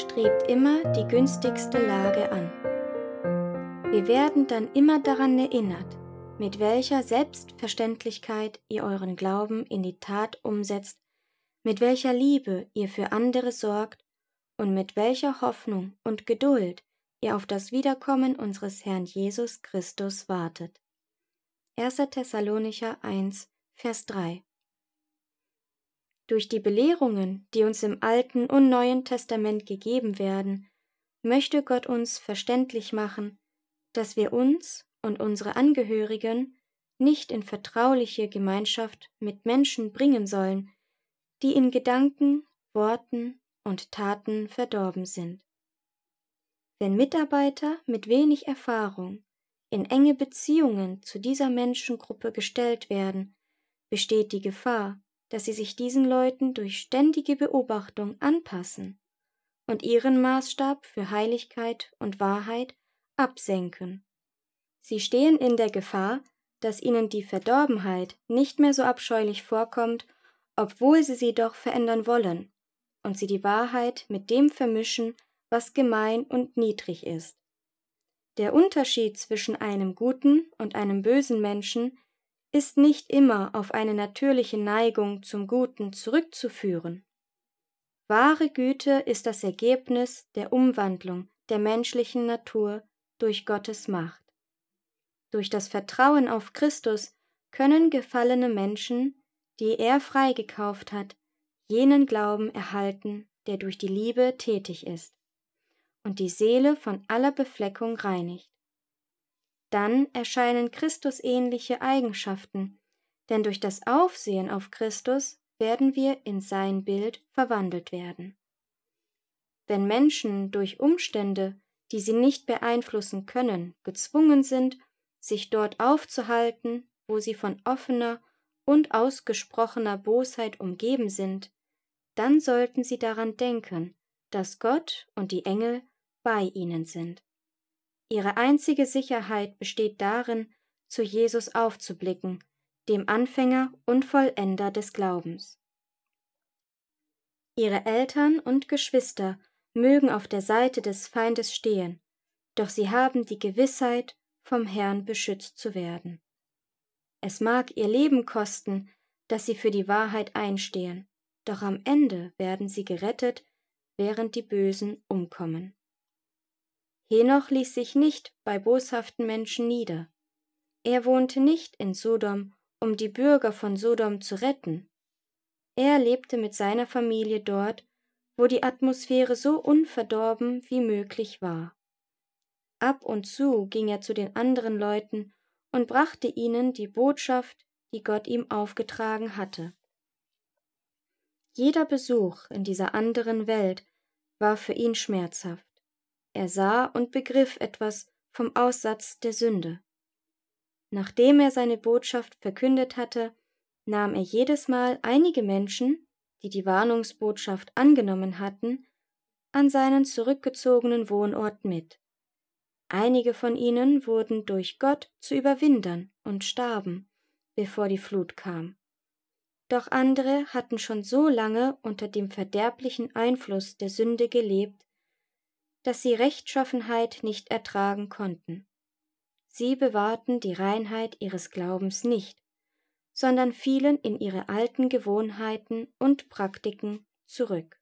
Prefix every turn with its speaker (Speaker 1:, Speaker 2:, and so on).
Speaker 1: strebt immer die günstigste Lage an. Wir werden dann immer daran erinnert, mit welcher Selbstverständlichkeit ihr euren Glauben in die Tat umsetzt, mit welcher Liebe ihr für andere sorgt und mit welcher Hoffnung und Geduld ihr auf das Wiederkommen unseres Herrn Jesus Christus wartet. 1. Thessalonicher 1, Vers 3 durch die Belehrungen, die uns im Alten und Neuen Testament gegeben werden, möchte Gott uns verständlich machen, dass wir uns und unsere Angehörigen nicht in vertrauliche Gemeinschaft mit Menschen bringen sollen, die in Gedanken, Worten und Taten verdorben sind. Wenn Mitarbeiter mit wenig Erfahrung in enge Beziehungen zu dieser Menschengruppe gestellt werden, besteht die Gefahr, dass sie sich diesen Leuten durch ständige Beobachtung anpassen und ihren Maßstab für Heiligkeit und Wahrheit absenken. Sie stehen in der Gefahr, dass ihnen die Verdorbenheit nicht mehr so abscheulich vorkommt, obwohl sie sie doch verändern wollen und sie die Wahrheit mit dem vermischen, was gemein und niedrig ist. Der Unterschied zwischen einem guten und einem bösen Menschen ist nicht immer auf eine natürliche Neigung zum Guten zurückzuführen. Wahre Güte ist das Ergebnis der Umwandlung der menschlichen Natur durch Gottes Macht. Durch das Vertrauen auf Christus können gefallene Menschen, die er freigekauft hat, jenen Glauben erhalten, der durch die Liebe tätig ist und die Seele von aller Befleckung reinigt. Dann erscheinen Christusähnliche Eigenschaften, denn durch das Aufsehen auf Christus werden wir in sein Bild verwandelt werden. Wenn Menschen durch Umstände, die sie nicht beeinflussen können, gezwungen sind, sich dort aufzuhalten, wo sie von offener und ausgesprochener Bosheit umgeben sind, dann sollten sie daran denken, dass Gott und die Engel bei ihnen sind. Ihre einzige Sicherheit besteht darin, zu Jesus aufzublicken, dem Anfänger und Vollender des Glaubens. Ihre Eltern und Geschwister mögen auf der Seite des Feindes stehen, doch sie haben die Gewissheit, vom Herrn beschützt zu werden. Es mag ihr Leben kosten, dass sie für die Wahrheit einstehen, doch am Ende werden sie gerettet, während die Bösen umkommen. Henoch ließ sich nicht bei boshaften Menschen nieder. Er wohnte nicht in Sodom, um die Bürger von Sodom zu retten. Er lebte mit seiner Familie dort, wo die Atmosphäre so unverdorben wie möglich war. Ab und zu ging er zu den anderen Leuten und brachte ihnen die Botschaft, die Gott ihm aufgetragen hatte. Jeder Besuch in dieser anderen Welt war für ihn schmerzhaft. Er sah und begriff etwas vom Aussatz der Sünde. Nachdem er seine Botschaft verkündet hatte, nahm er jedes Mal einige Menschen, die die Warnungsbotschaft angenommen hatten, an seinen zurückgezogenen Wohnort mit. Einige von ihnen wurden durch Gott zu Überwindern und starben, bevor die Flut kam. Doch andere hatten schon so lange unter dem verderblichen Einfluss der Sünde gelebt, dass sie Rechtschaffenheit nicht ertragen konnten. Sie bewahrten die Reinheit ihres Glaubens nicht, sondern fielen in ihre alten Gewohnheiten und Praktiken zurück.